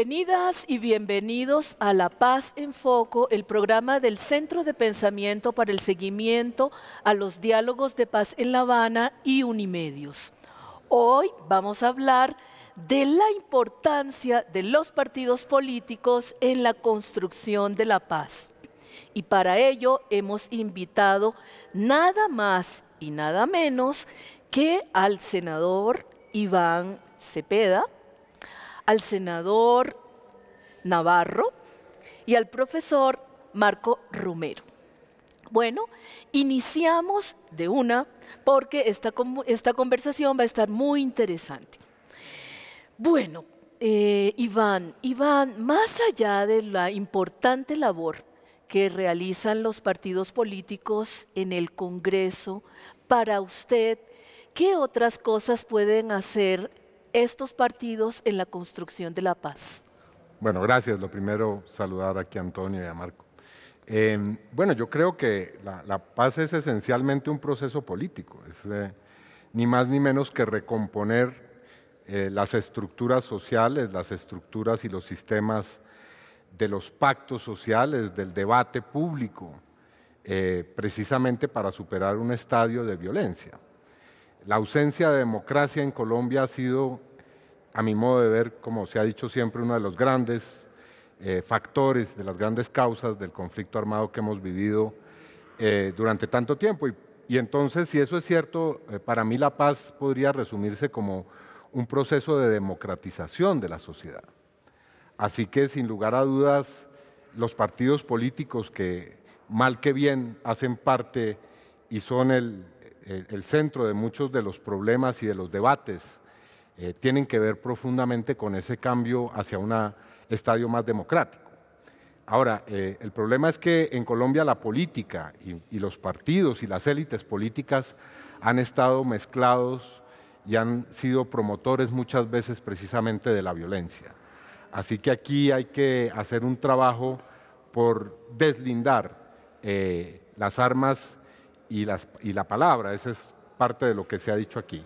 Bienvenidas y bienvenidos a La Paz en Foco, el programa del Centro de Pensamiento para el Seguimiento a los Diálogos de Paz en La Habana y Unimedios. Hoy vamos a hablar de la importancia de los partidos políticos en la construcción de la paz. Y para ello hemos invitado nada más y nada menos que al senador Iván Cepeda, al senador Navarro y al profesor Marco Romero. Bueno, iniciamos de una porque esta, conversación va a estar muy interesante. Bueno, eh, Iván, Iván, más allá de la importante labor que realizan los partidos políticos en el Congreso, para usted, ¿qué otras cosas pueden hacer estos partidos en la construcción de la paz? Bueno, gracias. Lo primero, saludar aquí a Antonio y a Marco. Em, bueno, yo creo que la, paz es esencialmente un proceso político, es eh, ni más ni menos que recomponer eh, las estructuras sociales, las estructuras y los sistemas de los pactos sociales, del debate público, eh, precisamente para superar un estadio de violencia. La ausencia de democracia en Colombia ha sido a mi modo de ver, como se ha dicho siempre, uno de los grandes eh, factores, de las grandes causas del conflicto armado que hemos vivido eh, durante tanto tiempo. Y, entonces, si eso es cierto, eh, para mí la paz podría resumirse como un proceso de democratización de la sociedad. Así que, sin lugar a dudas, los partidos políticos que mal que bien hacen parte y son el centro de muchos de los problemas y de los debates eh, tienen que ver profundamente con ese cambio hacia un estadio más democrático. Ahora, eh, el problema es que en Colombia la política y, los partidos y las élites políticas han estado mezclados y han sido promotores muchas veces precisamente de la violencia. Así que aquí hay que hacer un trabajo por deslindar eh, las armas y, y la palabra. Esa es parte de lo que se ha dicho aquí.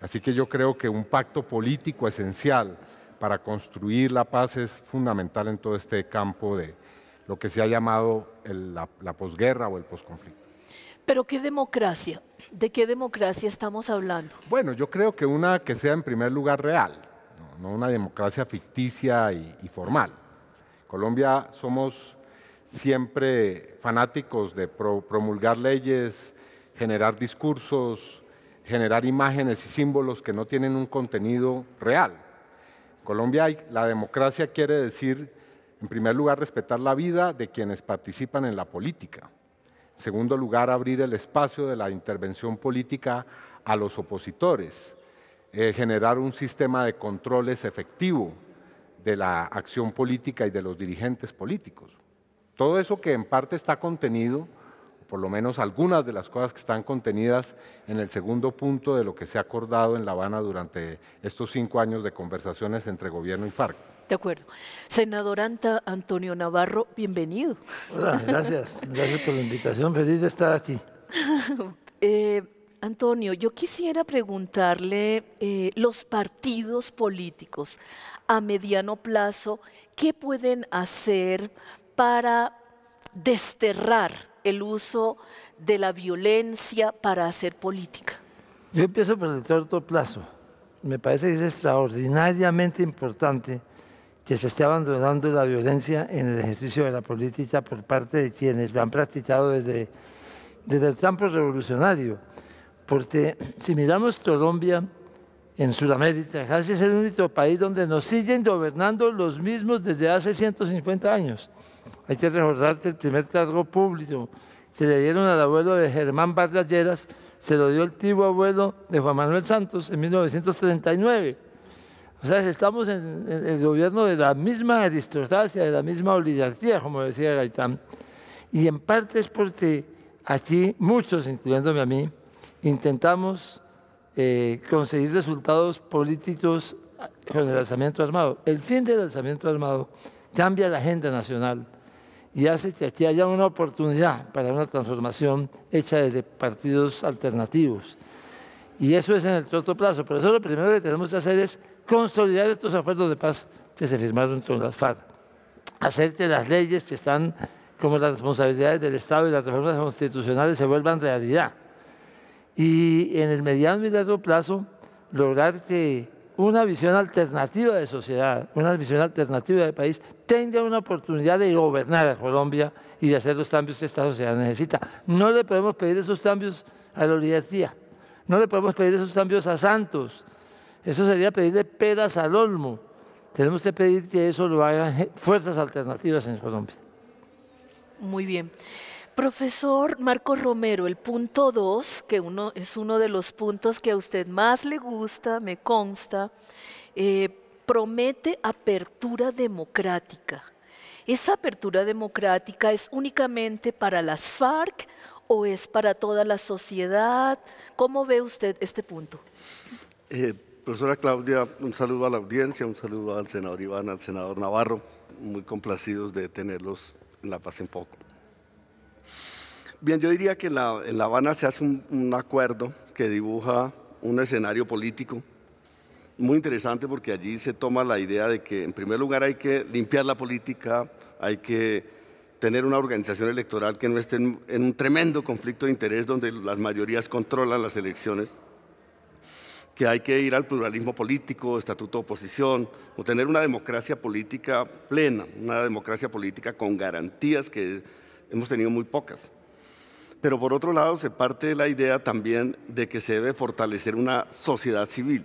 Así que yo creo que un pacto político esencial para construir la paz es fundamental en todo este campo de lo que se ha llamado la, posguerra o el posconflicto. Pero ¿qué democracia? ¿De qué democracia estamos hablando? Bueno, yo creo que una que sea en primer lugar real, no, una democracia ficticia y, formal. Colombia somos siempre fanáticos de promulgar leyes, generar discursos, generar imágenes y símbolos que no tienen un contenido real. En Colombia la democracia quiere decir, en primer lugar, respetar la vida de quienes participan en la política. En segundo lugar, abrir el espacio de la intervención política a los opositores. Eh, generar un sistema de controles efectivo de la acción política y de los dirigentes políticos. Todo eso que en parte está contenido por lo menos algunas de las cosas que están contenidas en el segundo punto de lo que se ha acordado en La Habana durante estos cinco años de conversaciones entre gobierno y FARC. De acuerdo. Senador Antonio Navarro, bienvenido. Hola, gracias. Gracias por la invitación. Feliz de estar aquí. Eh, Antonio, yo quisiera preguntarle eh, los partidos políticos a mediano plazo, ¿qué pueden hacer para desterrar el uso de la violencia para hacer política? Yo empiezo por el corto plazo. Me parece que es extraordinariamente importante que se esté abandonando la violencia en el ejercicio de la política por parte de quienes la han practicado desde, desde el campo revolucionario. Porque si miramos Colombia, en Sudamérica, casi es el único país donde nos siguen gobernando los mismos desde hace 150 años. Hay que recordar que el primer cargo público se le dieron al abuelo de Germán Vargas se lo dio el tío abuelo de Juan Manuel Santos en 1939. O sea, estamos en, el gobierno de la misma aristocracia, de la misma oligarquía, como decía Gaitán. Y en parte es porque aquí muchos, incluyéndome a mí, intentamos eh, conseguir resultados políticos con el alzamiento armado. El fin del alzamiento armado cambia la agenda nacional, y hace que aquí haya una oportunidad para una transformación hecha desde partidos alternativos. Y eso es en el corto plazo. Por eso lo primero que tenemos que hacer es consolidar estos acuerdos de paz que se firmaron con las FARC. Hacer que las leyes que están como las responsabilidades del Estado y las reformas constitucionales se vuelvan realidad. Y en el mediano y largo plazo, lograr que una visión alternativa de sociedad, una visión alternativa de país, tenga una oportunidad de gobernar a Colombia y de hacer los cambios que esta sociedad necesita. No le podemos pedir esos cambios a la oligarquía, no le podemos pedir esos cambios a Santos, eso sería pedirle pedas al olmo. Tenemos que pedir que eso lo hagan fuerzas alternativas en Colombia. Muy bien. Profesor Marco Romero, el punto 2, que es uno de los puntos que a usted más le gusta, me consta, eh, promete apertura democrática. ¿Esa apertura democrática es únicamente para las FARC o es para toda la sociedad? ¿Cómo ve usted este punto? Eh, profesora Claudia, un saludo a la audiencia, un saludo al senador Iván, al senador Navarro, muy complacidos de tenerlos en La Paz en poco. Bien, yo diría que en La Habana se hace un, acuerdo que dibuja un escenario político muy interesante porque allí se toma la idea de que en primer lugar hay que limpiar la política, hay que tener una organización electoral que no esté en, un tremendo conflicto de interés donde las mayorías controlan las elecciones, que hay que ir al pluralismo político, estatuto de oposición, o tener una democracia política plena, una democracia política con garantías que hemos tenido muy pocas. Pero por otro lado, se parte de la idea también de que se debe fortalecer una sociedad civil.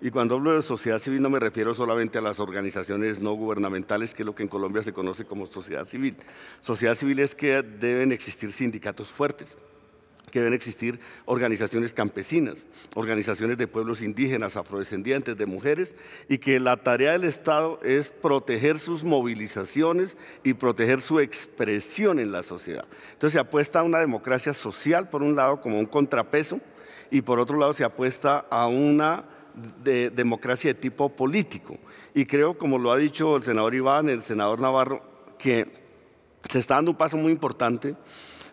Y cuando hablo de sociedad civil no me refiero solamente a las organizaciones no gubernamentales, que es lo que en Colombia se conoce como sociedad civil. Sociedad civil es que deben existir sindicatos fuertes, que deben existir organizaciones campesinas, organizaciones de pueblos indígenas, afrodescendientes, de mujeres, y que la tarea del Estado es proteger sus movilizaciones y proteger su expresión en la sociedad. Entonces se apuesta a una democracia social, por un lado, como un contrapeso, y por otro lado se apuesta a una democracia de tipo político. Y creo, como lo ha dicho el senador Iván, el senador Navarro, que se está dando un paso muy importante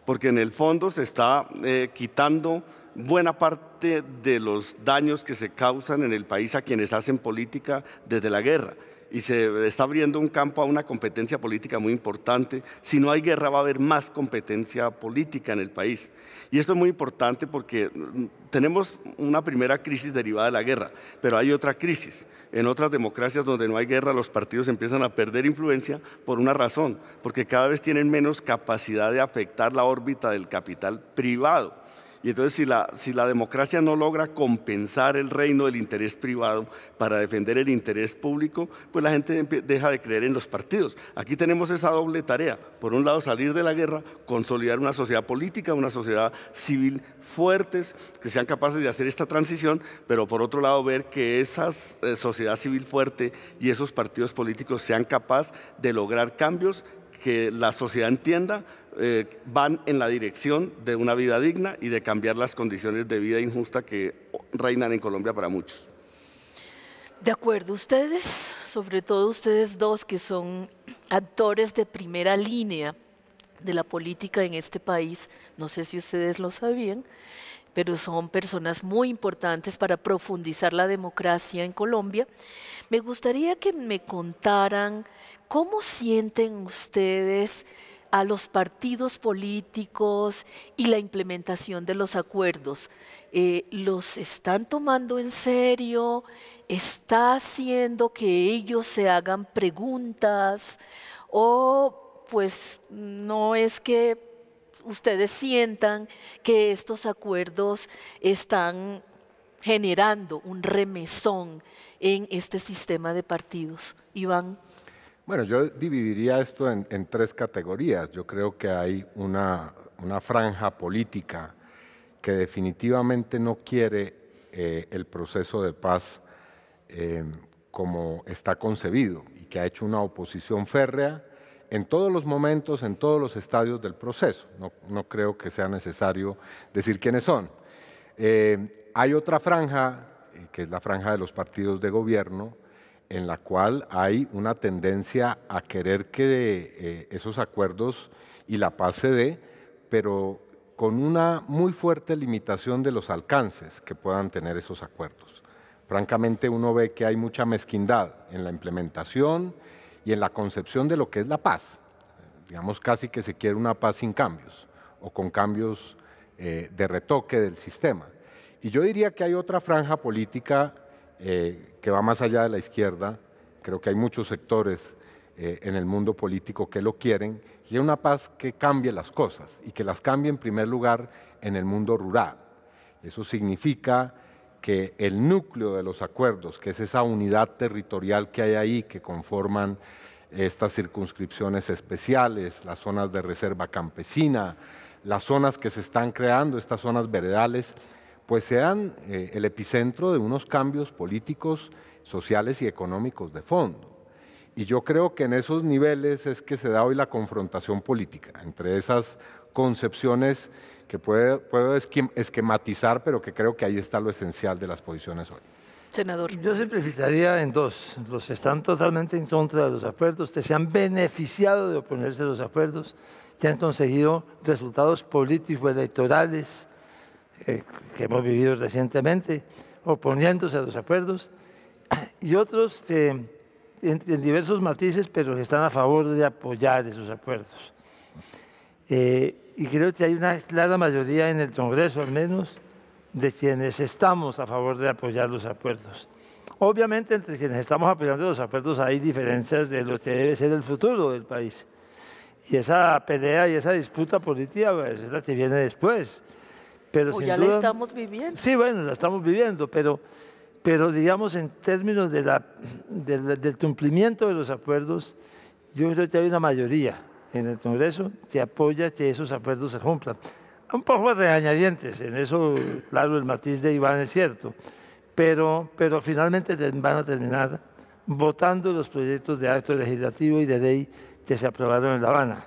porque en el fondo se está eh, quitando buena parte de los daños que se causan en el país a quienes hacen política desde la guerra y se está abriendo un campo a una competencia política muy importante. Si no hay guerra va a haber más competencia política en el país. Y esto es muy importante porque mm, tenemos una primera crisis derivada de la guerra, pero hay otra crisis. En otras democracias donde no hay guerra los partidos empiezan a perder influencia por una razón, porque cada vez tienen menos capacidad de afectar la órbita del capital privado. Y entonces si la, si la democracia no logra compensar el reino del interés privado para defender el interés público, pues la gente deja de creer en los partidos. Aquí tenemos esa doble tarea. Por un lado, salir de la guerra, consolidar una sociedad política, una sociedad civil fuertes, que sean capaces de hacer esta transición, pero por otro lado ver que esa eh, sociedad civil fuerte y esos partidos políticos sean capaces de lograr cambios que la sociedad entienda eh, van en la dirección de una vida digna y de cambiar las condiciones de vida injusta que reinan en Colombia para muchos. De acuerdo, ustedes, sobre todo ustedes dos que son actores de primera línea de la política en este país, no sé si ustedes lo sabían, pero son personas muy importantes para profundizar la democracia en Colombia. Me gustaría que me contaran cómo sienten ustedes a los partidos políticos y la implementación de los acuerdos. Eh, ¿Los están tomando en serio? ¿Está haciendo que ellos se hagan preguntas? ¿O pues no es que ustedes sientan que estos acuerdos están generando un remesón en este sistema de partidos? Iván. Bueno, yo dividiría esto en, tres categorías. Yo creo que hay una, franja política que definitivamente no quiere eh, el proceso de paz eh, como está concebido y que ha hecho una oposición férrea en todos los momentos, en todos los estadios del proceso. No, creo que sea necesario decir quiénes son. Eh, hay otra franja, que es la franja de los partidos de gobierno, en la cual hay una tendencia a querer que eh, esos acuerdos y la paz se dé, pero con una muy fuerte limitación de los alcances que puedan tener esos acuerdos. Francamente uno ve que hay mucha mezquindad en la implementación y en la concepción de lo que es la paz. Digamos casi que se quiere una paz sin cambios o con cambios eh, de retoque del sistema. Y yo diría que hay otra franja política eh, que va más allá de la izquierda. Creo que hay muchos sectores eh, en el mundo político que lo quieren y una paz que cambie las cosas y que las cambie en primer lugar en el mundo rural. Eso significa que el núcleo de los acuerdos, que es esa unidad territorial que hay ahí, que conforman estas circunscripciones especiales, las zonas de reserva campesina, las zonas que se están creando, estas zonas veredales, pues sean eh, el epicentro de unos cambios políticos, sociales y económicos de fondo. Y yo creo que en esos niveles es que se da hoy la confrontación política entre esas concepciones que puedo esquematizar, pero que creo que ahí está lo esencial de las posiciones hoy. Senador. Yo simplificaría en dos. Los que están totalmente en contra de los acuerdos, que se han beneficiado de oponerse a los acuerdos, que han conseguido resultados políticos, electorales, eh, que hemos vivido recientemente, oponiéndose a los acuerdos, y otros eh, en, diversos matices, pero que están a favor de apoyar esos acuerdos. Eh, y creo que hay una clara mayoría en el Congreso, al menos, de quienes estamos a favor de apoyar los acuerdos. Obviamente, entre quienes estamos apoyando los acuerdos hay diferencias de lo que debe ser el futuro del país. Y esa pelea y esa disputa política pues, es la que viene después o ya la estamos viviendo. Sí, bueno, la estamos viviendo, pero, pero digamos en términos de la, del cumplimiento de los acuerdos, yo creo que hay una mayoría en el Congreso que apoya que esos acuerdos se cumplan. Un poco regañadientes, en eso, claro, el matiz de Iván es cierto, pero, pero finalmente van a terminar votando los proyectos de acto legislativo y de ley que se aprobaron en La Habana.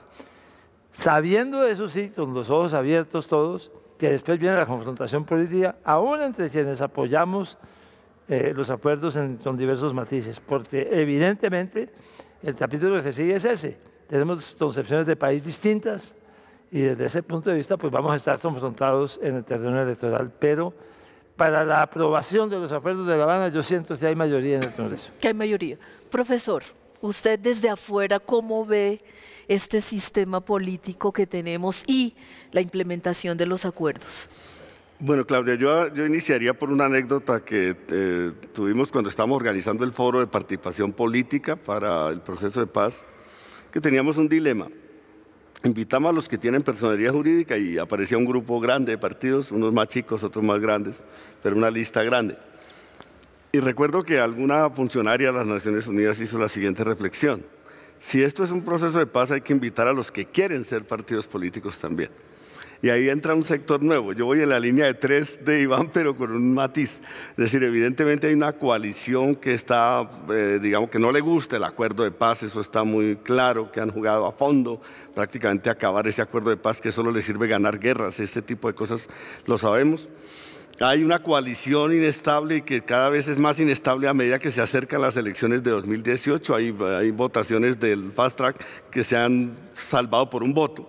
Sabiendo eso sí, con los ojos abiertos todos, que después viene la confrontación política, aún entre quienes apoyamos eh, los acuerdos en, con diversos matices, porque evidentemente el capítulo que sigue es ese. Tenemos concepciones de país distintas y desde ese punto de vista pues vamos a estar confrontados en el terreno electoral, pero para la aprobación de los acuerdos de La Habana yo siento que hay mayoría en el Congreso. Que hay mayoría. Profesor, usted desde afuera, ¿cómo ve este sistema político que tenemos y la implementación de los acuerdos? Bueno, Claudia, yo, iniciaría por una anécdota que eh, tuvimos cuando estábamos organizando el foro de participación política para el proceso de paz, que teníamos un dilema. Invitamos a los que tienen personería jurídica y aparecía un grupo grande de partidos, unos más chicos, otros más grandes, pero una lista grande. Y recuerdo que alguna funcionaria de las Naciones Unidas hizo la siguiente reflexión si esto es un proceso de paz, hay que invitar a los que quieren ser partidos políticos también. Y ahí entra un sector nuevo. Yo voy en la línea de tres de Iván, pero con un matiz. Es decir, evidentemente hay una coalición que está, eh, digamos, que no le gusta el acuerdo de paz, eso está muy claro, que han jugado a fondo prácticamente acabar ese acuerdo de paz que solo le sirve ganar guerras, ese tipo de cosas lo sabemos. Hay una coalición inestable y que cada vez es más inestable a medida que se acercan las elecciones de 2018. Hay, votaciones del fast track que se han salvado por un voto.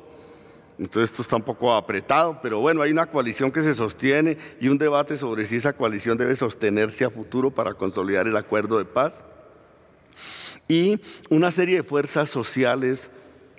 Entonces esto está un poco apretado, pero bueno, hay una coalición que se sostiene y un debate sobre si esa coalición debe sostenerse a futuro para consolidar el acuerdo de paz. Y una serie de fuerzas sociales,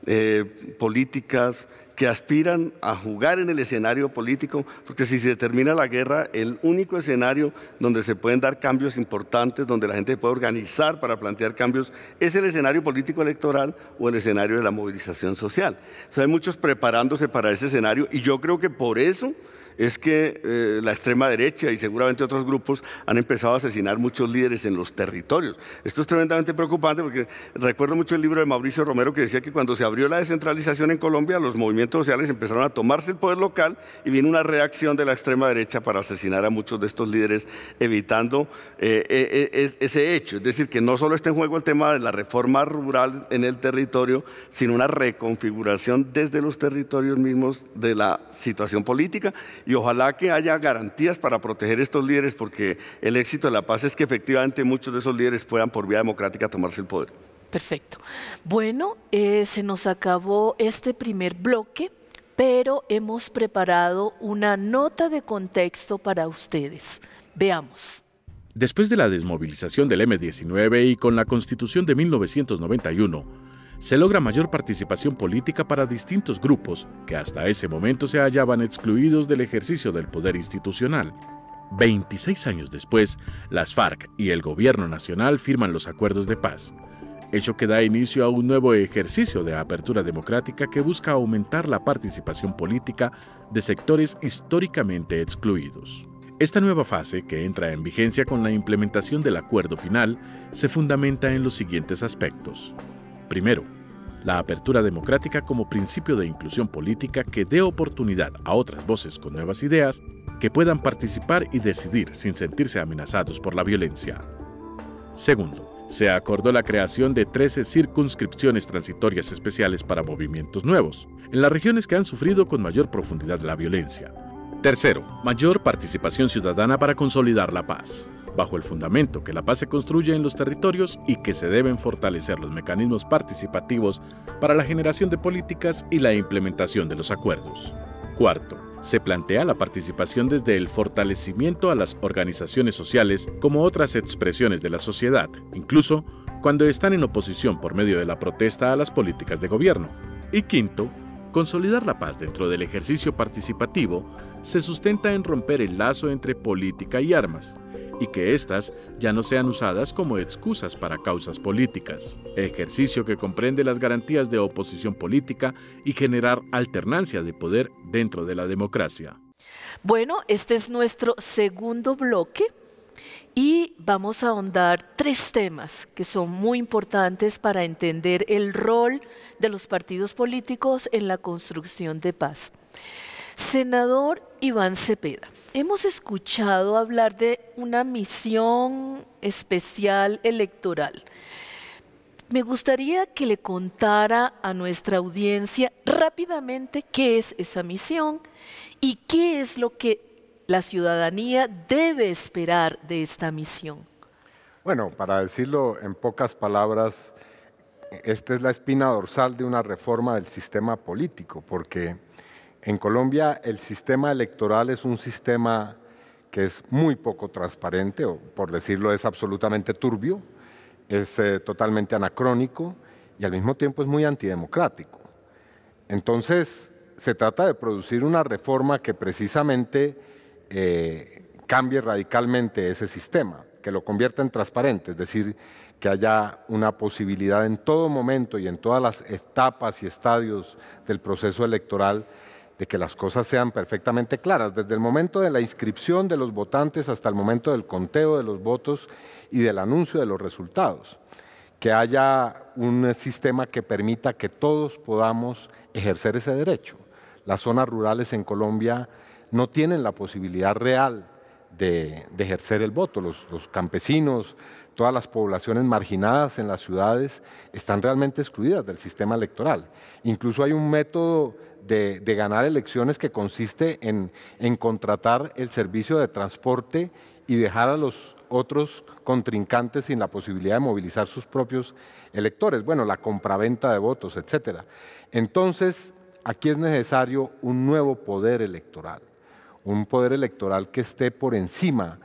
eh, políticas, que aspiran a jugar en el escenario político, porque si se termina la guerra, el único escenario donde se pueden dar cambios importantes, donde la gente puede organizar para plantear cambios, es el escenario político electoral o el escenario de la movilización social. hay muchos preparándose para ese escenario y yo creo que por eso es que eh, la extrema derecha y seguramente otros grupos han empezado a asesinar muchos líderes en los territorios. Esto es tremendamente preocupante porque recuerdo mucho el libro de Mauricio Romero que decía que cuando se abrió la descentralización en Colombia, los movimientos sociales empezaron a tomarse el poder local y viene una reacción de la extrema derecha para asesinar a muchos de estos líderes, evitando eh, eh, ese hecho. Es decir, que no solo está en juego el tema de la reforma rural en el territorio, sino una reconfiguración desde los territorios mismos de la situación política y ojalá que haya garantías para proteger estos líderes porque el éxito de la paz es que efectivamente muchos de esos líderes puedan por vía democrática tomarse el poder. Perfecto. Bueno, eh, se nos acabó este primer bloque, pero hemos preparado una nota de contexto para ustedes. Veamos. Después de la desmovilización del M-19 y con la constitución de 1991, se logra mayor participación política para distintos grupos que hasta ese momento se hallaban excluidos del ejercicio del poder institucional. 26 años después, las FARC y el gobierno nacional firman los acuerdos de paz, hecho que da inicio a un nuevo ejercicio de apertura democrática que busca aumentar la participación política de sectores históricamente excluidos. Esta nueva fase, que entra en vigencia con la implementación del acuerdo final, se fundamenta en los siguientes aspectos. Primero, la apertura democrática como principio de inclusión política que dé oportunidad a otras voces con nuevas ideas que puedan participar y decidir sin sentirse amenazados por la violencia. Segundo, se acordó la creación de 13 circunscripciones transitorias especiales para movimientos nuevos, en las regiones que han sufrido con mayor profundidad la violencia. Tercero, mayor participación ciudadana para consolidar la paz bajo el fundamento que la paz se construye en los territorios y que se deben fortalecer los mecanismos participativos para la generación de políticas y la implementación de los acuerdos. Cuarto, se plantea la participación desde el fortalecimiento a las organizaciones sociales como otras expresiones de la sociedad, incluso cuando están en oposición por medio de la protesta a las políticas de gobierno. Y quinto, Consolidar la paz dentro del ejercicio participativo se sustenta en romper el lazo entre política y armas, y que éstas ya no sean usadas como excusas para causas políticas. Ejercicio que comprende las garantías de oposición política y generar alternancia de poder dentro de la democracia. Bueno, este es nuestro segundo bloque y vamos a ahondar tres temas que son muy importantes para entender el rol de los partidos políticos en la construcción de paz. Senador Iván Cepeda, Hemos escuchado hablar de una misión especial electoral. Me gustaría que le contara a nuestra audiencia rápidamente qué es esa misión y qué es lo que la ciudadanía debe esperar de esta misión. Bueno, para decirlo en pocas palabras, esta es la espina dorsal de una reforma del sistema político, porque en Colombia el sistema electoral es un sistema que es muy poco transparente, o por decirlo es absolutamente turbio, es eh, totalmente anacrónico y al mismo tiempo es muy antidemocrático. Entonces, se trata de producir una reforma que precisamente eh, cambie radicalmente ese sistema, que lo convierta en transparente, es decir, que haya una posibilidad en todo momento y en todas las etapas y estadios del proceso electoral de que las cosas sean perfectamente claras, desde el momento de la inscripción de los votantes hasta el momento del conteo de los votos y del anuncio de los resultados, que haya un sistema que permita que todos podamos ejercer ese derecho. Las zonas rurales en Colombia no tienen la posibilidad real de, ejercer el voto. Los, los campesinos, todas las poblaciones marginadas en las ciudades están realmente excluidas del sistema electoral. Incluso hay un método de, ganar elecciones que consiste en, contratar el servicio de transporte y dejar a los otros contrincantes sin la posibilidad de movilizar sus propios electores, bueno, la compraventa de votos, etcétera. Entonces, aquí es necesario un nuevo poder electoral, un poder electoral que esté por encima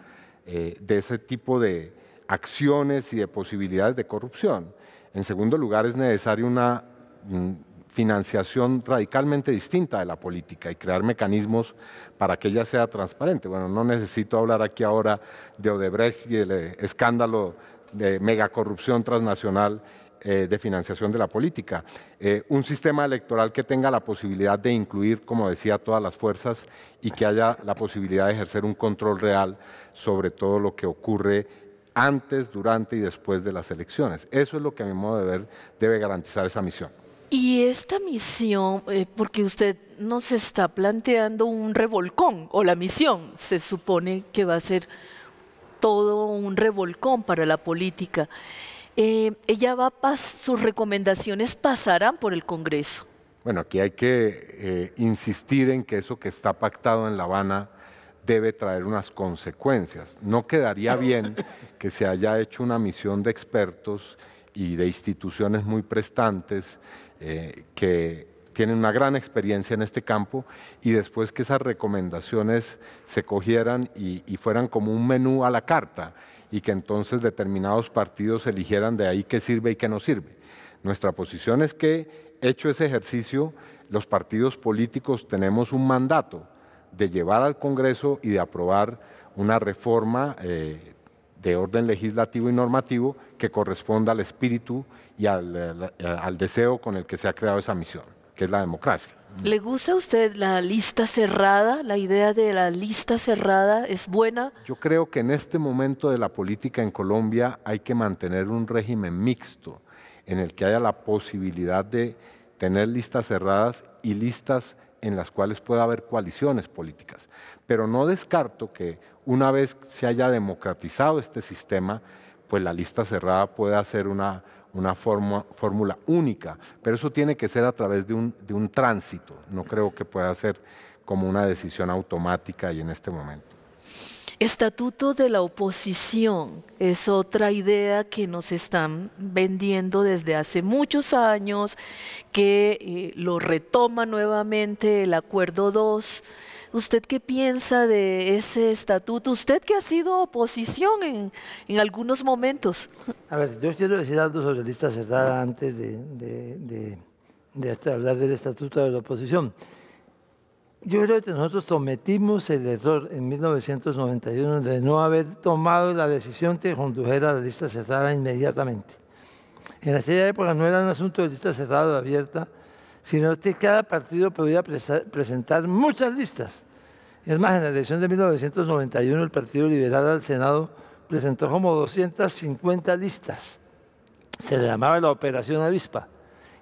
eh, de ese tipo de acciones y de posibilidades de corrupción. En segundo lugar, es necesario una mm, financiación radicalmente distinta de la política y crear mecanismos para que ella sea transparente. Bueno, no necesito hablar aquí ahora de Odebrecht y el eh, escándalo de megacorrupción transnacional eh, de financiación de la política. Eh, un sistema electoral que tenga la posibilidad de incluir, como decía, todas las fuerzas y que haya la posibilidad de ejercer un control real sobre todo lo que ocurre antes, durante y después de las elecciones. Eso es lo que a mi modo de ver debe garantizar esa misión. Y esta misión, eh, porque usted nos está planteando un revolcón, o la misión se supone que va a ser todo un revolcón para la política. Eh, ella va sus recomendaciones pasarán por el Congreso. Bueno, aquí hay que eh, insistir en que eso que está pactado en La Habana debe traer unas consecuencias. No quedaría bien que se haya hecho una misión de expertos y de instituciones muy prestantes eh, que tienen una gran experiencia en este campo y después que esas recomendaciones se cogieran y, fueran como un menú a la carta y que entonces determinados partidos eligieran de ahí qué sirve y qué no sirve. Nuestra posición es que, hecho ese ejercicio, los partidos políticos tenemos un mandato de llevar al Congreso y de aprobar una reforma eh, de orden legislativo y normativo que corresponda al espíritu y eh, al, deseo con el que se ha creado esa misión, que es la democracia. ¿Le gusta a usted la lista cerrada? ¿La idea de la lista cerrada es buena? Yo creo que en este momento de la política en Colombia hay que mantener un régimen mixto en el que haya la posibilidad de tener listas cerradas y listas en las cuales pueda haber coaliciones políticas. Pero no descarto que una vez se haya democratizado este sistema, pues la lista cerrada pueda ser una, fórmula única. Pero eso tiene que ser a través de un tránsito. No creo que pueda ser como una decisión automática y en este momento. Estatuto de la oposición es otra idea que nos están vendiendo desde hace muchos años, que eh, lo retoma nuevamente el Acuerdo 2. ¿Usted qué piensa de ese estatuto? Usted que ha sido oposición en, algunos momentos. A ver, yo quiero decir algo sobre lista cerrada antes de, de, de hablar del estatuto de la oposición. Yo creo que nosotros cometimos el error en 1991 de no haber tomado la decisión que condujera a la lista cerrada inmediatamente. En aquella época no era un asunto de lista cerrada o abierta, sino que cada partido podía presentar muchas listas. Es más, en la elección de 1991 el Partido Liberal al Senado presentó como 250 listas. Se le llamaba la Operación Avispa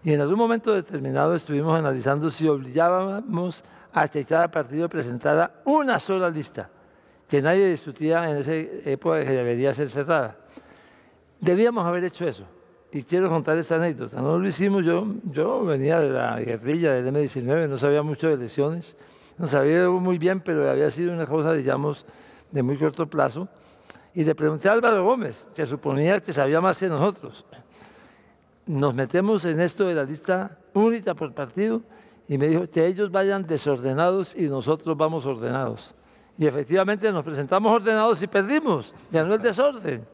y en algún momento determinado estuvimos analizando si obligábamos a que cada partido presentara una sola lista, que nadie discutía en esa época que debería ser cerrada. Debíamos haber hecho eso. Y quiero contar esta anécdota. No lo hicimos, yo, yo venía de la guerrilla del M-19, no sabía mucho de elecciones, no sabía muy bien, pero había sido una cosa, digamos, de muy corto plazo. Y le pregunté a Álvaro Gómez, que suponía que sabía más que nosotros nos metemos en esto de la lista única por partido y me dijo que ellos vayan desordenados y nosotros vamos ordenados. Y efectivamente nos presentamos ordenados y perdimos, ya no es desorden.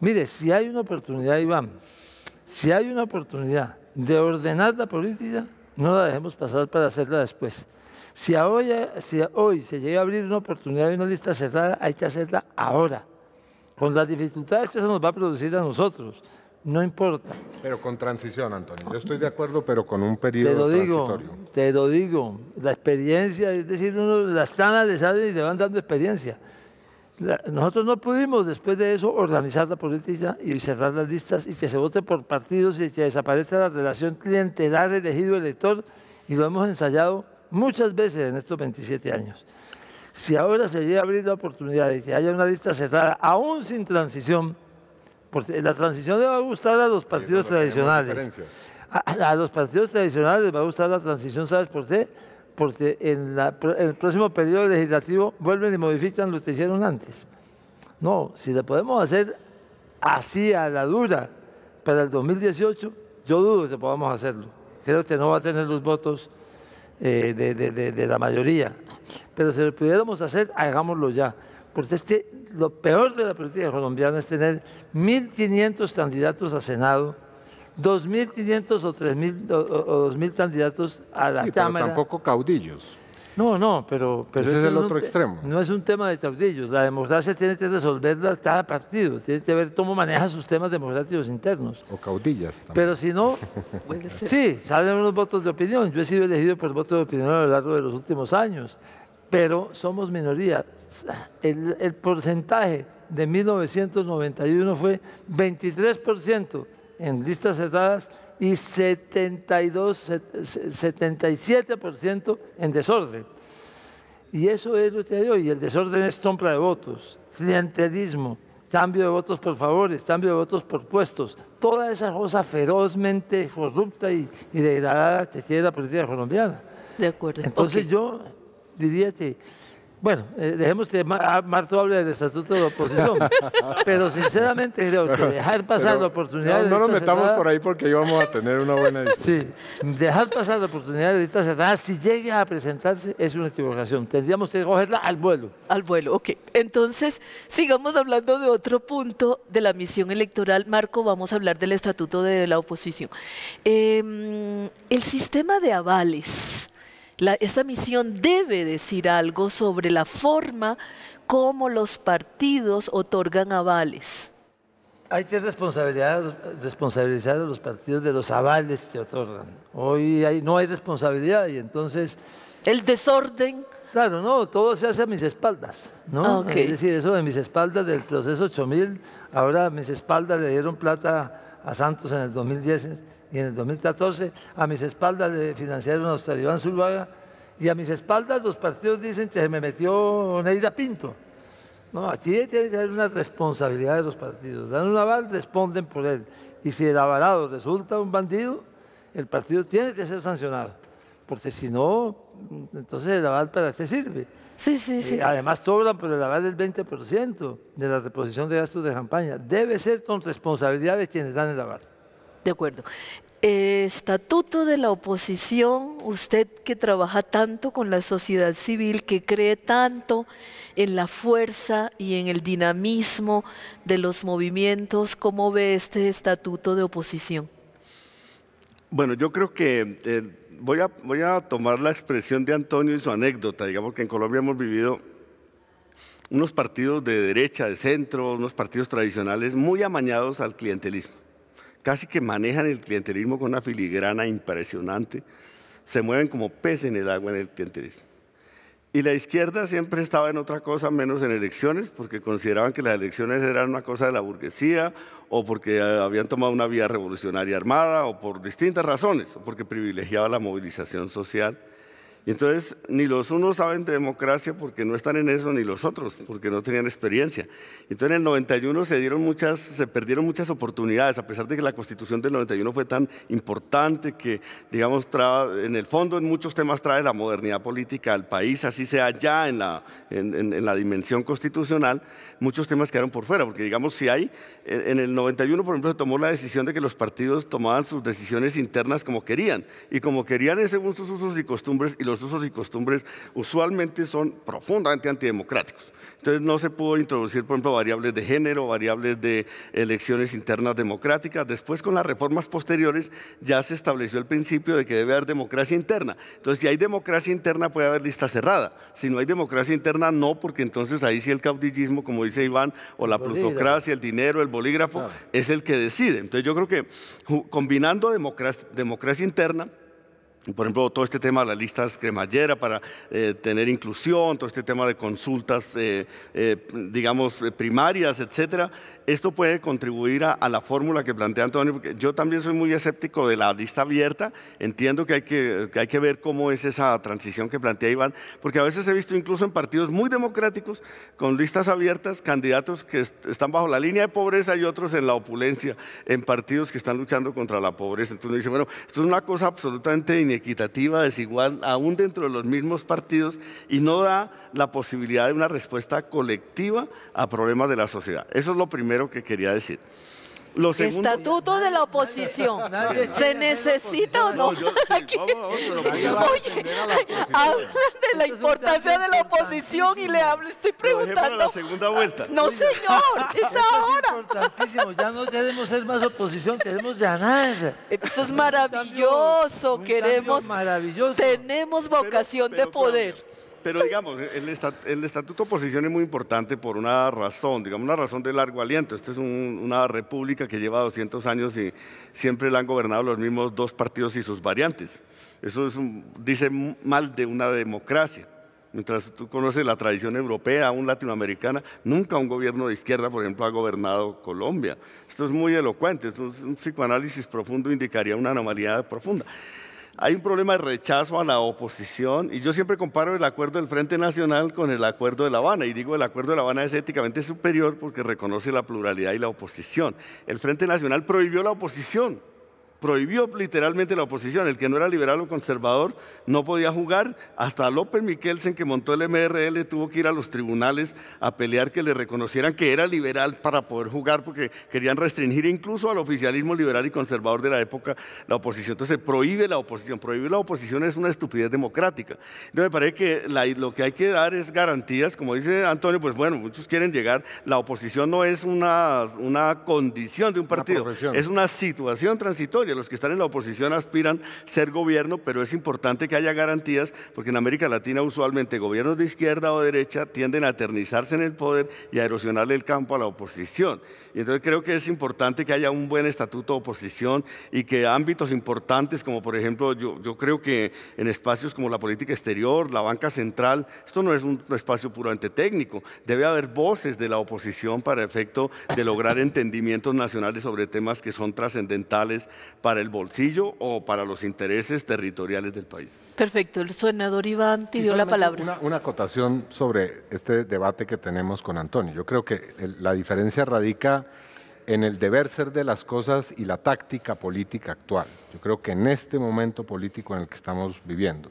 Mire, si hay una oportunidad, Iván, si hay una oportunidad de ordenar la política, no la dejemos pasar para hacerla después. Si hoy, si hoy se llega a abrir una oportunidad de una lista cerrada, hay que hacerla ahora, con las dificultades que eso nos va a producir a nosotros no importa. Pero con transición, Antonio. Yo estoy de acuerdo, pero con un periodo te lo digo, Te lo digo, la experiencia, es decir, uno, las tanas le salen y le van dando experiencia. nosotros no pudimos después de eso organizar la política y cerrar las listas y que se vote por partidos y que desaparezca la relación clientelar elegido-elector y lo hemos ensayado muchas veces en estos 27 años. Si ahora se llega a abrir la oportunidad y que haya una lista cerrada, aún sin transición, la transición le va a gustar a los partidos tradicionales. A, los partidos tradicionales les va a gustar la transición, ¿sabes por qué? Porque en, el próximo periodo legislativo vuelven y modifican lo que hicieron antes. No, si la podemos hacer así a la dura para el 2018, yo dudo que podamos hacerlo. Creo que no va a tener los votos eh, de, de la mayoría. Pero si lo pudiéramos hacer, hagámoslo ya porque pues, este, lo peor de la política colombiana es tener 1.500 candidatos a Senado, 2.500 o 3.000 o, 2.000 candidatos a la Cámara. Pero tampoco caudillos. No, no, pero... Ese es el otro extremo. No es un tema de caudillos. La democracia tiene que resolverla cada partido. Tiene que ver cómo maneja sus temas democráticos internos. O caudillas. También. Pero si no, sí, salen unos votos de opinión. Yo he sido elegido por votos de opinión a lo largo de los últimos años pero somos minoría. El, porcentaje de 1991 fue 23% en listas cerradas y 72, 77% en desorden. Y eso es lo que hay hoy. El desorden es compra de votos, clientelismo, cambio de votos por favores, cambio de votos por puestos. Toda esa cosa ferozmente corrupta y, degradada que tiene la política colombiana. De acuerdo. Entonces yo diría que, bueno, eh, dejemos que ah, Marto hable del estatuto de oposición, pero sinceramente creo que dejar pasar la oportunidad... No, nos metamos por ahí porque íbamos a tener una buena Sí, dejar pasar la oportunidad de ahorita cerrada, si llega a presentarse, es una equivocación. Tendríamos que cogerla al vuelo. Al vuelo, ok. Entonces, sigamos hablando de otro punto de la misión electoral. Marco, vamos a hablar del estatuto de la oposición. Em, el sistema de avales esa misión debe decir algo sobre la forma como los partidos otorgan avales. Hay que responsabilizar a los partidos de los avales que otorgan. Hoy no hay responsabilidad y entonces... El desorden. Claro, no, todo se hace a mis espaldas, ¿no? Ah, es decir, eso de mis espaldas del proceso 8000, ahora a mis espaldas le dieron plata a Santos en el 2010 y en el 2014 a mis espaldas le financiaron a Oscar Iván y a mis espaldas los partidos dicen que se me metió Neira Pinto. No, aquí tiene que haber una responsabilidad de los partidos. Dan un aval, responden por él. Y si el avalado resulta un bandido, el partido tiene que ser sancionado. Porque si no, entonces el aval para qué sirve. Sí, sí, eh, sí. además tobran por el aval del 20% de la reposición de gastos de campaña. Debe ser con responsabilidad de quienes dan el aval. De acuerdo. Eh, estatuto de la oposición, usted que trabaja tanto con la sociedad civil, que cree tanto en la fuerza y en el dinamismo de los movimientos, ¿cómo ve este estatuto de oposición? Bueno, yo creo que eh, voy, a, voy a tomar la expresión de Antonio y su anécdota, digamos que en Colombia hemos vivido unos partidos de derecha, de centro, unos partidos tradicionales muy amañados al clientelismo. Casi que manejan el clientelismo con una filigrana impresionante. Se mueven como peces en el agua en el clientelismo. Y la izquierda siempre estaba en otra cosa menos en elecciones, porque consideraban que las elecciones eran una cosa de la burguesía, o porque eh, habían tomado una vía revolucionaria armada, o por distintas razones, o porque privilegiaba la movilización social. Y entonces ni los unos saben de democracia porque no están en eso, ni los otros porque no tenían experiencia. Entonces en el 91 se, dieron muchas, se perdieron muchas oportunidades, a pesar de que la constitución del 91 fue tan importante que, digamos, traba, en el fondo en muchos temas trae la modernidad política al país, así sea ya en la, en, la dimensión constitucional, muchos temas quedaron por fuera, porque digamos, si hay, en el 91 por ejemplo se tomó la decisión de que los partidos tomaban sus decisiones internas como querían, y como querían según sus usos y costumbres, y usos y costumbres usualmente son profundamente antidemocráticos. Entonces no se pudo introducir, por ejemplo, variables de género, variables de elecciones internas democráticas. Después, con las reformas posteriores, ya se estableció el principio de que debe haber democracia interna. Entonces, si hay democracia interna, puede haber lista cerrada. Si no hay democracia interna, no, porque entonces ahí sí el caudillismo, como dice Iván, o la plutocracia, el dinero, el bolígrafo, es el que decide. Entonces yo creo que combinando democracia interna, por ejemplo, todo este tema de las listas cremallera para eh, tener inclusión, todo este tema de consultas, eh, eh, digamos, primarias, etcétera, esto puede contribuir a, la fórmula que plantea Antonio, porque yo también soy muy escéptico de la lista abierta, entiendo que hay que, hay que ver cómo es esa transición que plantea Iván, porque a veces he visto incluso en partidos muy democráticos, con listas abiertas, candidatos que están bajo la línea de pobreza y otros en la opulencia, en partidos que están luchando contra la pobreza. Entonces uno dice, bueno, esto es una cosa absolutamente equitativa, desigual, aún dentro de los mismos partidos, y no da la posibilidad de una respuesta colectiva a problemas de la sociedad. Eso es lo primero que quería decir. Estatuto de la oposición. ¿Se necesita o no? Oye, hablan de la importancia de la oposición y le hablo, estoy preguntando. la segunda vuelta. No, señor, es ahora. importantísimo, ya no queremos ser más oposición, queremos ganar. Eso es maravilloso, queremos, maravilloso. tenemos vocación de poder. Pero digamos, el, estatuto de oposición es muy importante por una razón, digamos, una razón de largo aliento. Esta es una república que lleva 200 años y siempre la han gobernado los mismos dos partidos y sus variantes. Eso dice mal de una democracia. Mientras tú conoces la tradición europea, aún latinoamericana, nunca un gobierno de izquierda, por ejemplo, ha gobernado Colombia. Esto es muy elocuente, un psicoanálisis profundo indicaría una anomalía profunda hay un problema de rechazo a la oposición y yo siempre comparo el acuerdo del Frente Nacional con el acuerdo de La Habana y digo el acuerdo de La Habana es éticamente superior porque reconoce la pluralidad y la oposición. El Frente Nacional prohibió la oposición prohibió literalmente la oposición. El que no era liberal o conservador no podía jugar. Hasta López Miquelsen, que montó el MRL, tuvo que ir a los tribunales a pelear que le reconocieran que era liberal para poder jugar, porque querían restringir incluso al oficialismo liberal y conservador de la época la oposición. Entonces, prohíbe la oposición. Prohibir la oposición es una estupidez democrática. Entonces, me parece que lo que hay que dar es garantías. Como dice Antonio, pues bueno, muchos quieren llegar. La oposición no es una, una condición de un partido, es una situación transitoria los que están en la oposición aspiran ser gobierno, pero es importante que haya garantías, porque en América Latina usualmente gobiernos de izquierda o derecha tienden a eternizarse en el poder y a erosionarle el campo a la oposición. Y entonces creo que es importante que haya un buen estatuto de oposición y que ámbitos importantes, como por ejemplo, yo, yo creo que en espacios como la política exterior, la banca central, esto no es un espacio puramente técnico, debe haber voces de la oposición para efecto de lograr entendimientos nacionales sobre temas que son trascendentales para el bolsillo o para los intereses territoriales del país. Perfecto, el senador Iván pidió dio la palabra. Una, acotación sobre este debate que tenemos con Antonio. Yo creo que la diferencia radica en el deber ser de las cosas y la táctica política actual. Yo creo que en este momento político en el que estamos viviendo,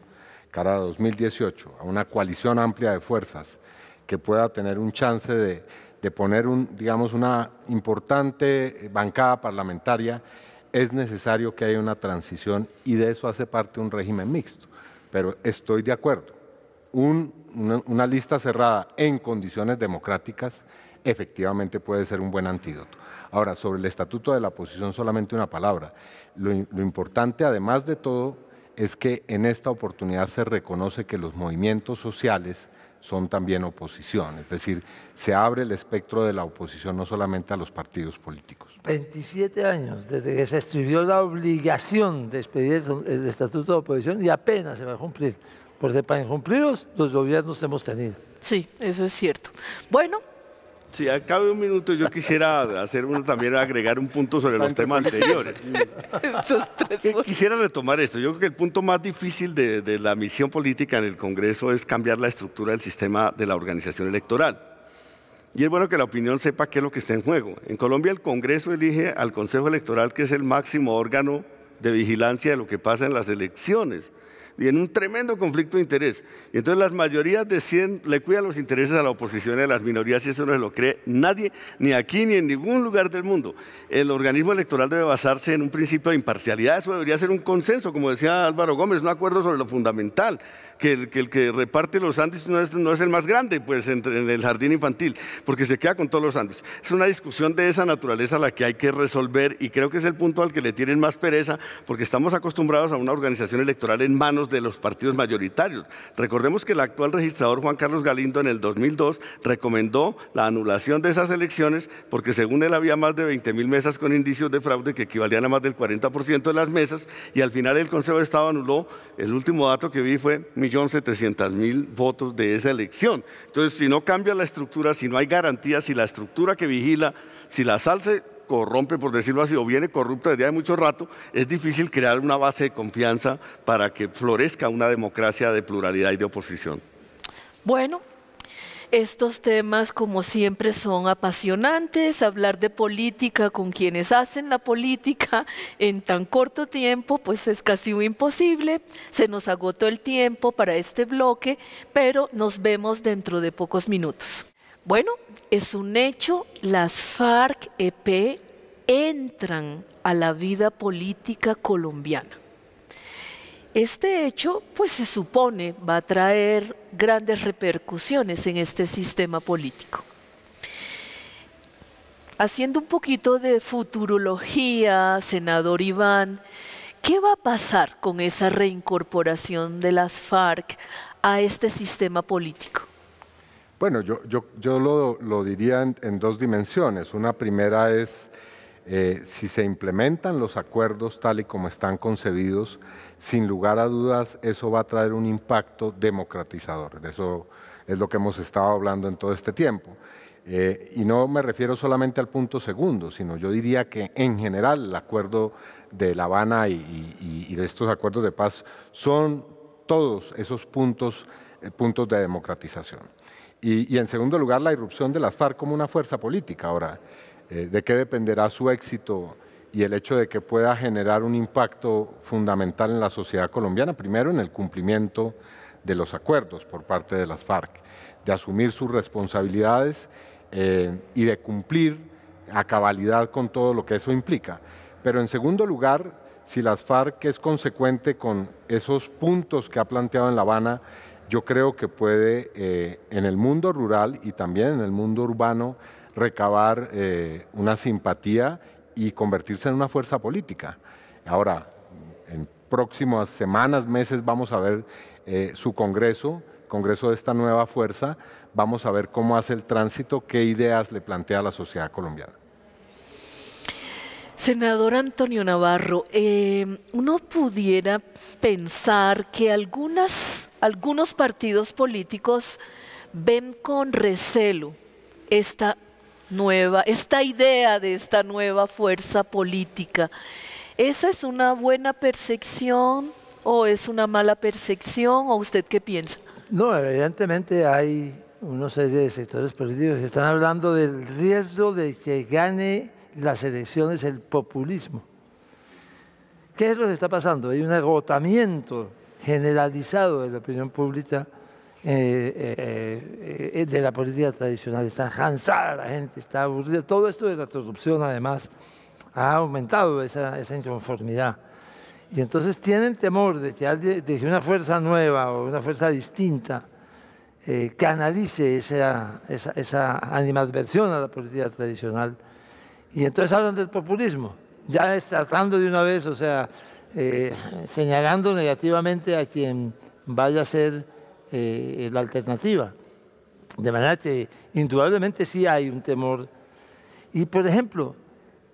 cara a 2018, a una coalición amplia de fuerzas que pueda tener un chance de, de poner un, digamos, una importante bancada parlamentaria es necesario que haya una transición y de eso hace parte un régimen mixto. Pero estoy de acuerdo, una, lista cerrada en condiciones democráticas efectivamente puede ser un buen antídoto. Ahora, sobre el estatuto de la oposición, solamente una palabra. lo, importante, además de todo, es que en esta oportunidad se reconoce que los movimientos sociales son también oposición, es decir, se abre el espectro de la oposición no solamente a los partidos políticos. 27 años desde que se escribió la obligación de expedir el estatuto de oposición y apenas se va a cumplir, porque para incumplidos los gobiernos hemos tenido. Sí, eso es cierto. Bueno, Si acabe un minuto yo quisiera hacer uno, también agregar un punto sobre los temas anteriores. quisiera retomar esto. Yo creo que el punto más difícil de la misión política en el Congreso es cambiar la estructura del sistema de la organización electoral. Y es bueno que la opinión sepa qué es lo que está en juego. En Colombia el Congreso elige al Consejo Electoral, que es el máximo órgano de vigilancia de lo que pasa en las elecciones. Y en un tremendo conflicto de interés. Y entonces las mayorías deciden, le cuidan los intereses a la oposición y a las minorías, y eso no se lo cree nadie, ni aquí ni en ningún lugar del mundo. El organismo electoral debe basarse en un principio de imparcialidad, eso debería ser un consenso, como decía Álvaro Gómez, un acuerdo sobre lo fundamental que el, que reparte los Andes no es, no es, el más grande, pues en, el jardín infantil, porque se queda con todos los Andes. Es una discusión de esa naturaleza la que hay que resolver y creo que es el punto al que le tienen más pereza, porque estamos acostumbrados a una organización electoral en manos de los partidos mayoritarios. Recordemos que el actual registrador Juan Carlos Galindo en el 2002 recomendó la anulación de esas elecciones porque según él había más de 20 mil mesas con indicios de fraude que equivalían a más del 40% de las mesas y al final el Consejo de Estado anuló, el último dato que vi fue 1.700.000 votos de esa elección. Entonces, si no cambia la estructura, si no hay garantías, si la estructura que vigila, si la sal se corrompe, por decirlo así, o viene corrupta desde hace mucho rato, es difícil crear una base de confianza para que florezca una democracia de pluralidad y de oposición. Bueno, estos temas, como siempre, son apasionantes, hablar de política con quienes hacen la política en tan corto tiempo, pues es casi imposible. Se nos agotó el tiempo para este bloque, pero nos vemos dentro de pocos minutos. Bueno, es un hecho, las FARC-EP entran a la vida política colombiana. Este hecho, pues se supone, va a traer grandes repercusiones en este sistema político. Haciendo un poquito de futurología, senador Iván, ¿qué va a pasar con esa reincorporación de las FARC a este sistema político? Bueno, yo, lo, diría en dos dimensiones. Una primera es eh, si se implementan los acuerdos tal y como están concebidos, sin lugar a dudas eso va a traer un impacto democratizador. Eso es lo que hemos estado hablando en todo este tiempo. Eh, y no me refiero solamente al punto segundo, sino yo diría que en general el acuerdo de La Habana y, estos acuerdos de paz son todos esos puntos, eh, puntos de democratización. Y, en segundo lugar, la irrupción de las FARC como una fuerza política. Ahora, eh, de qué dependerá su éxito y el hecho de que pueda generar un impacto fundamental en la sociedad colombiana, primero en el cumplimiento de los acuerdos por parte de las FARC, de asumir sus responsabilidades eh, y de cumplir a cabalidad con todo lo que eso implica. Pero en segundo lugar, si las FARC es consecuente con esos puntos que ha planteado en La Habana, yo creo que puede eh, en el mundo rural y también en el mundo urbano recabar eh, una simpatía y convertirse en una fuerza política. Ahora, en próximas semanas, meses, vamos a ver eh, su Congreso, Congreso de esta nueva fuerza, vamos a ver cómo hace el tránsito, qué ideas le plantea a la sociedad colombiana. Senador Antonio Navarro, em, uno pudiera pensar que algunas, algunos partidos políticos ven con recelo esta nueva, esta idea de esta nueva fuerza política. ¿Esa es una buena percepción o es una mala percepción o usted qué piensa? No, evidentemente hay una serie de sectores políticos que están hablando del riesgo de que gane las elecciones el populismo. ¿Qué es lo que está pasando? Hay un agotamiento generalizado de la opinión pública eh, eh, eh, de la política tradicional. Está cansada la gente, está aburrida. Todo esto de la corrupción, además, ha aumentado esa, esa inconformidad. Y entonces tienen temor de que, de una fuerza nueva o una fuerza distinta eh, canalice esa, esa, animadversión a la política tradicional. Y entonces hablan del populismo, ya es tratando de una vez, o sea, señalando negativamente a quien vaya a ser eh, la alternativa. De manera que indudablemente sí hay un temor. Y por ejemplo,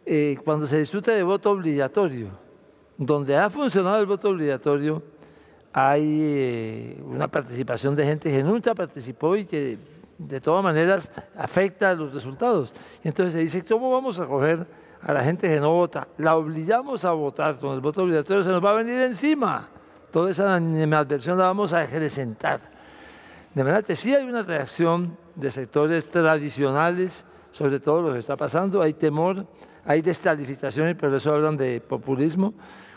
eh, cuando se discute de voto obligatorio, donde ha funcionado el voto obligatorio, hay eh, una participación de gente que nunca participó y que de todas maneras afecta a los resultados. Entonces se dice, ¿cómo vamos a coger a la gente que no vota? La obligamos a votar, con el voto obligatorio se nos va a venir encima toda esa animadversión la vamos a acrecentar. De verdad que sí hay una reacción de sectores tradicionales, sobre todo lo que está pasando, hay temor, hay descalificaciones, por eso hablan de populismo,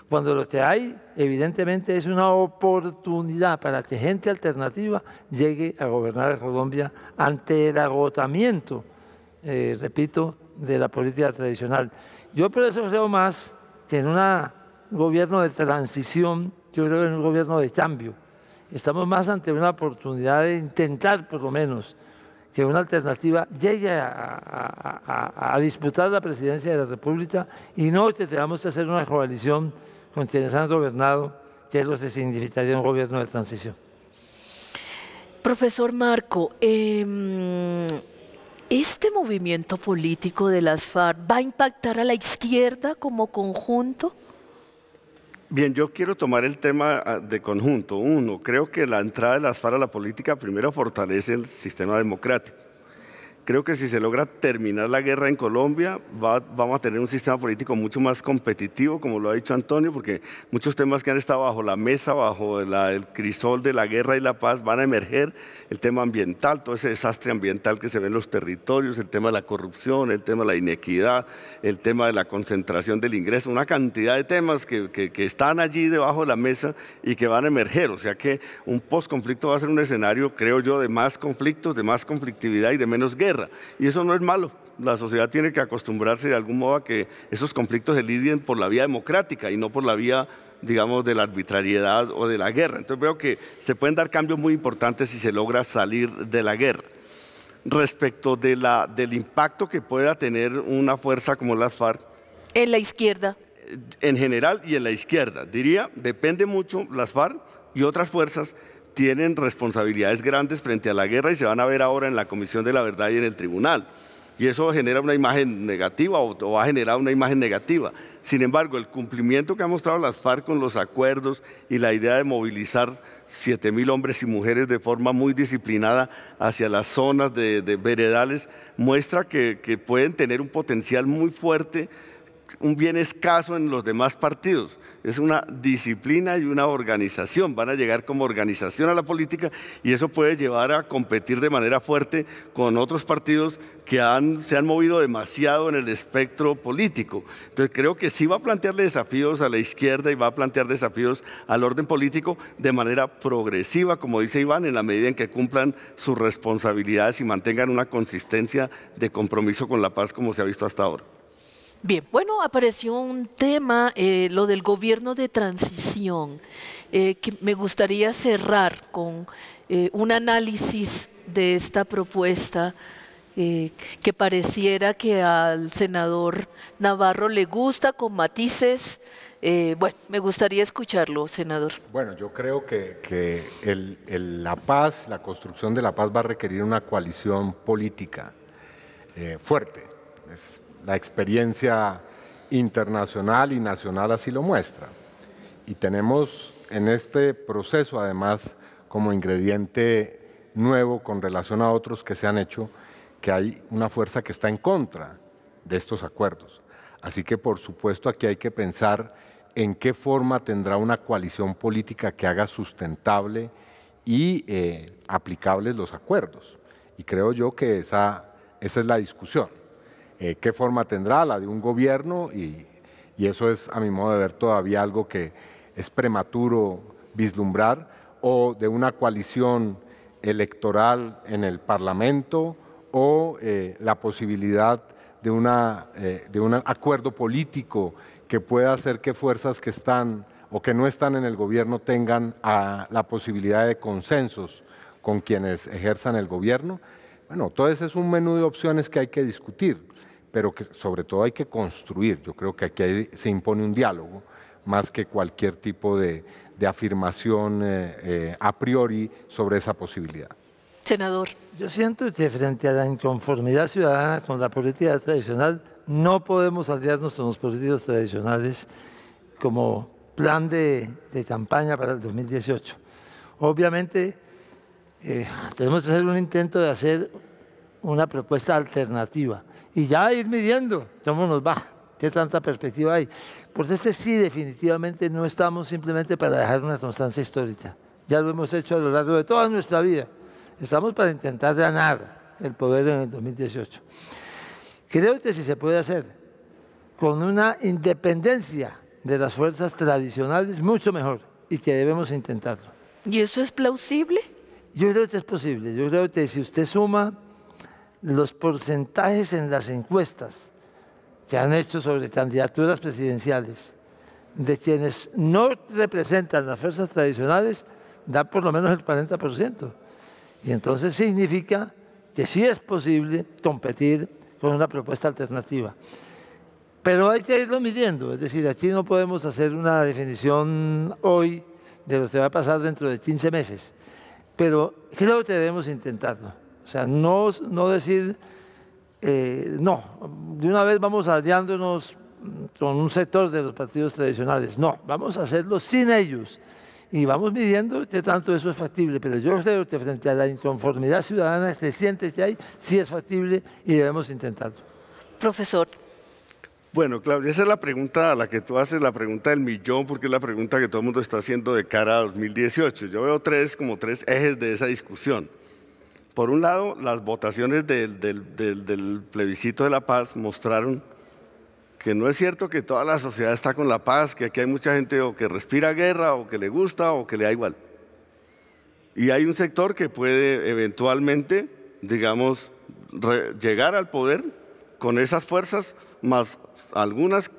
cuando lo que hay evidentemente es una oportunidad para que gente alternativa llegue a gobernar Colombia ante el agotamiento, eh, repito, de la política tradicional. Yo por eso creo más que en un gobierno de transición yo creo, en un gobierno de cambio. Estamos más ante una oportunidad de intentar, por lo menos, que una alternativa llegue a, disputar la presidencia de la República y no que tengamos que hacer una coalición con quienes han gobernado, que es lo que significaría un gobierno de transición. Profesor Marco, em, ¿este movimiento político de las FARC va a impactar a la izquierda como conjunto? Bien, yo quiero tomar el tema ah, de conjunto. Uno, creo que la entrada de las FARC a la política primero fortalece el sistema democrático creo que si se logra terminar la guerra en Colombia, vamos a tener un sistema político mucho más competitivo, como lo ha dicho Antonio, porque muchos temas que han estado bajo la mesa, bajo el crisol de la guerra y la paz, van a emerger. El tema ambiental, todo ese desastre ambiental que se ve en los territorios, el tema de la corrupción, el tema de la inequidad, el tema de la concentración del ingreso, una cantidad de temas que, están allí debajo de la mesa y que van a emerger. O sea que un postconflicto va a ser un escenario, creo yo, de más conflictos, de más conflictividad y de menos guerra. Y eso no es malo. La sociedad tiene que acostumbrarse de algún modo a que esos conflictos se lidien por la vía democrática y no por la vía digamos, de la arbitrariedad o de la guerra. Entonces veo que se pueden dar cambios muy importantes si se logra salir de la guerra. Respecto del impacto que pueda tener una fuerza como las FARC. En la izquierda. En general y en la izquierda. Diría, depende mucho las FARC y otras fuerzas tienen responsabilidades grandes frente a la guerra y se van a ver ahora en la Comisión de la Verdad y en el Tribunal. Y eso genera una imagen negativa o, ha generado una imagen negativa. Sin embargo, el cumplimiento que ha mostrado las FARC con los acuerdos y la idea de movilizar mil hombres y mujeres de forma muy disciplinada hacia las zonas de, veredales muestra que pueden tener un potencial muy fuerte un bien escaso en los demás partidos. Es una disciplina y una organización. Van a llegar como organización a la política y eso puede llevar a competir de manera fuerte con otros partidos que se han movido demasiado en el espectro político. Entonces creo que sí va a plantearle desafíos a la izquierda y va a plantear desafíos al orden político de manera progresiva, como dice Iván, en la medida en que cumplan sus responsabilidades y mantengan una consistencia de compromiso con la paz como se ha visto hasta ahora. Bien, bueno, apareció un tema, eh, lo del gobierno de transición, eh, que me gustaría cerrar con eh, un análisis de esta propuesta que pareciera que al senador Navarro le gusta con matices. bueno, me gustaría escucharlo, senador. Bueno, yo creo que, la paz, la construcción de la paz va a requerir una coalición política fuerte. Es la experiencia internacional y nacional así lo muestra. Y tenemos en este proceso, además, como ingrediente nuevo con relación a otros que se han hecho, que hay una fuerza que está en contra de estos acuerdos. Así que, por supuesto, aquí hay que pensar en qué forma tendrá una coalición política que haga sustentable y eh, aplicables los acuerdos. Y creo yo que esa, esa es la discusión. Eh, qué forma tendrá, la de un gobierno, y, eso es, a mi modo de ver, todavía algo que es prematuro vislumbrar, o de una coalición electoral en el Parlamento, o eh, la posibilidad de, una, eh, de un acuerdo político que pueda hacer que fuerzas que están o que no están en el gobierno tengan la posibilidad de consensos con quienes ejerzan el gobierno. Bueno, todo ese es un menú de opciones que hay que discutir pero que sobre todo hay que construir. Yo creo que aquí se impone un diálogo más que cualquier tipo de, afirmación eh, eh, a priori sobre esa posibilidad. Senador. Yo siento que frente a la inconformidad ciudadana con la política tradicional, no podemos aliarnos con los políticos tradicionales como plan de, campaña para el 2018. Obviamente, eh, tenemos que hacer un intento de hacer una propuesta alternativa y ya ir midiendo cómo nos va, qué tanta perspectiva hay. Porque este sí, definitivamente no estamos simplemente para dejar una constancia histórica. Ya lo hemos hecho a lo largo de toda nuestra vida. Estamos para intentar ganar el poder en el 2018. Creo que si se puede hacer con una independencia de las fuerzas tradicionales, mucho mejor, y que debemos intentarlo. ¿Y eso es plausible? Yo creo que es posible. Yo creo que si usted suma los porcentajes en las encuestas que han hecho sobre candidaturas presidenciales de quienes no representan las fuerzas tradicionales dan por lo menos el 40%. Y entonces significa que sí es posible competir con una propuesta alternativa. Pero hay que irlo midiendo, es decir, aquí no podemos hacer una definición hoy de lo que va a pasar dentro de 15 meses, pero creo que debemos intentarlo. O sea, no, no decir, eh, no, de una vez vamos aliándonos con un sector de los partidos tradicionales. No, vamos a hacerlo sin ellos. Y vamos midiendo qué tanto eso es factible. Pero yo creo que frente a la inconformidad ciudadana siente que hay, sí es factible y debemos intentarlo. Profesor. Bueno, Claudia, esa es la pregunta a la que tú haces, la pregunta del millón, porque es la pregunta que todo el mundo está haciendo de cara a 2018. Yo veo tres, como tres ejes de esa discusión. Por un lado, las votaciones del, plebiscito de la paz mostraron que no es cierto que toda la sociedad está con la paz, que aquí hay mucha gente o que respira guerra, o que le gusta, o que le da igual. Y hay un sector que puede eventualmente, digamos, llegar al poder con esas fuerzas, más algunas,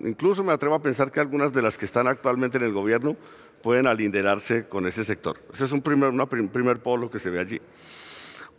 incluso me atrevo a pensar que algunas de las que están actualmente en el gobierno pueden alinderarse con ese sector. Ese es un primer, un primer polo que se ve allí.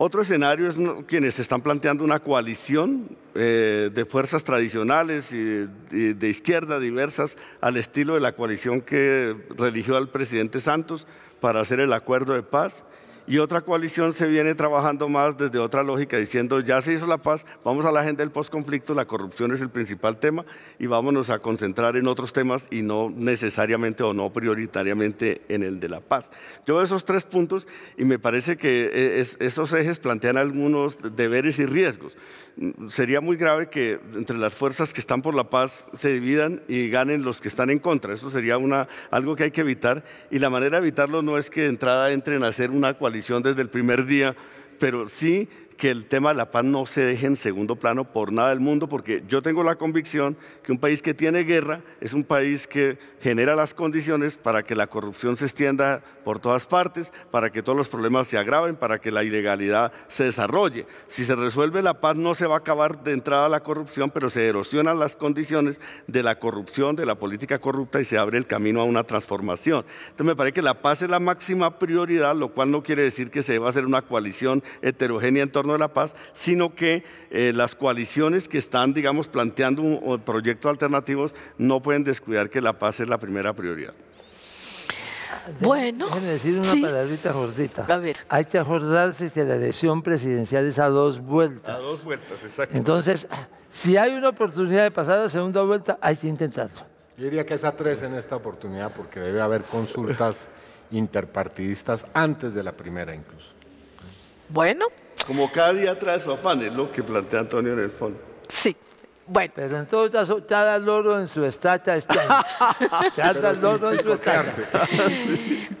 Otro escenario es quienes están planteando una coalición eh, de fuerzas tradicionales y de, de izquierda diversas al estilo de la coalición que religió al presidente Santos para hacer el acuerdo de paz y otra coalición se viene trabajando más desde otra lógica, diciendo ya se hizo la paz, vamos a la agenda del posconflicto, la corrupción es el principal tema y vámonos a concentrar en otros temas y no necesariamente o no prioritariamente en el de la paz. Yo veo esos tres puntos y me parece que eh, esos ejes plantean algunos deberes y riesgos sería muy grave que entre las fuerzas que están por la paz se dividan y ganen los que están en contra. Eso sería algo que hay que evitar. Y la manera de evitarlo no es que de entrada entren a hacer una coalición desde el primer día, pero sí que el tema de la paz no se deje en segundo plano por nada del mundo, porque yo tengo la convicción que un país que tiene guerra es un país que genera las condiciones para que la corrupción se extienda por todas partes, para que todos los problemas se agraven, para que la ilegalidad se desarrolle. Si se resuelve la paz no se va a acabar de entrada la corrupción, pero se erosionan las condiciones de la corrupción, de la política corrupta y se abre el camino a una transformación. Entonces me parece que la paz es la máxima prioridad, lo cual no quiere decir que se va a hacer una coalición heterogénea en torno de la paz, sino que eh, las coaliciones que están, digamos, planteando un, proyectos alternativos no pueden descuidar que la paz es la primera prioridad. Bueno. Déjeme decir una palabrita A ver. Hay que acordarse que la elección presidencial es a dos vueltas. A dos vueltas, exacto. Entonces, si hay una oportunidad de pasar a segunda vuelta, hay que intentarlo. Yo diría que es a tres en esta oportunidad porque debe haber consultas interpartidistas antes de la primera incluso. Bueno, como cada día trae su afán, es lo que plantea Antonio en el fondo. Sí. Bueno. Pero en todo caso, cada loro en su estacha está. en su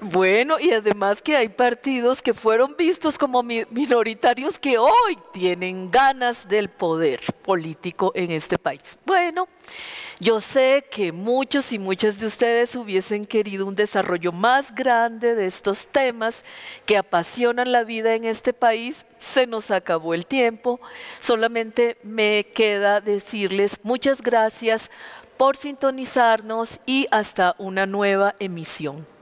Bueno, y además que hay partidos que fueron vistos como minoritarios que hoy tienen ganas del poder político en este país. Bueno, yo sé que muchos y muchas de ustedes hubiesen querido un desarrollo más grande de estos temas que apasionan la vida en este país se nos acabó el tiempo. Solamente me queda decirles muchas gracias por sintonizarnos y hasta una nueva emisión.